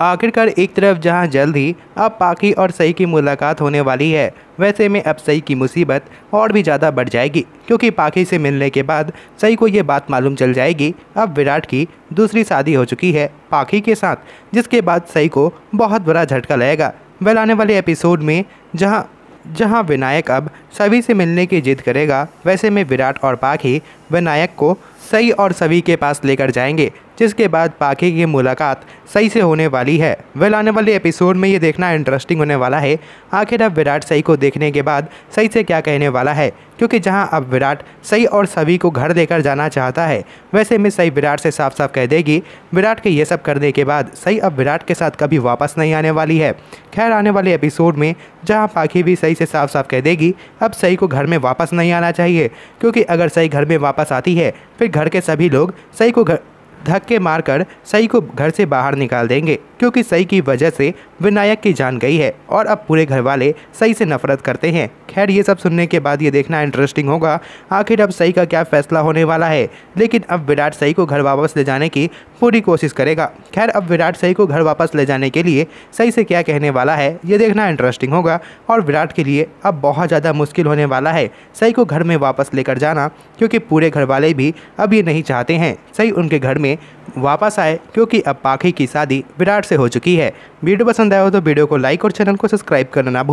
आखिरकार एक तरफ जहां जल्द ही अब पाकि और सई की मुलाकात होने वाली है वैसे में अब सई की मुसीबत और भी ज़्यादा बढ़ जाएगी क्योंकि पाकि से मिलने के बाद सई को ये बात मालूम चल जाएगी अब विराट की दूसरी शादी हो चुकी है पाकि के साथ जिसके बाद सई को बहुत बड़ा झटका लगेगा वह आने वाले एपिसोड में जहाँ जहाँ विनायक अब सभी से मिलने की जिद करेगा वैसे में विराट और पाखी विनायक को सई और सभी के पास लेकर जाएंगे जिसके बाद पाखी की मुलाकात सई से होने वाली है वेल आने वाले एपिसोड में ये देखना इंटरेस्टिंग होने वाला है आखिर अब विराट सई को देखने के बाद सई से क्या कहने वाला है क्योंकि जहां अब विराट सई और सभी को घर लेकर जाना चाहता है वैसे में सई विराट से साफ साफ कह देगी विराट के ये सब करने के बाद सई अब विराट के साथ कभी वापस नहीं आने वाली है खैर आने वाले एपिसोड में जहाँ पाखी भी सही से साफ साफ कह देगी अब सई को घर में वापस नहीं आना चाहिए क्योंकि अगर सई घर में वापस आती है फिर घर के सभी लोग सई को धक्के मारकर सई को घर से बाहर निकाल देंगे क्योंकि सई की वजह से विनायक की जान गई है और अब पूरे घर वाले सई से नफरत करते हैं खैर ये सब सुनने के बाद ये देखना इंटरेस्टिंग होगा आखिर अब सई का क्या फैसला होने वाला है लेकिन अब विराट सई को घर वापस ले जाने की पूरी कोशिश करेगा खैर अब विराट सई को घर वापस ले जाने के लिए सही से क्या कहने वाला है ये देखना इंटरेस्टिंग होगा और विराट के लिए अब बहुत ज़्यादा मुश्किल होने वाला है सई को घर में वापस लेकर जाना क्योंकि पूरे घर वाले भी अब ये नहीं चाहते हैं सही उनके घर में वापस आए क्योंकि अब पाखी की शादी विराट से हो चुकी है वीडियो पसंद आया हो तो वीडियो को लाइक और चैनल को सब्सक्राइब करना ना भूल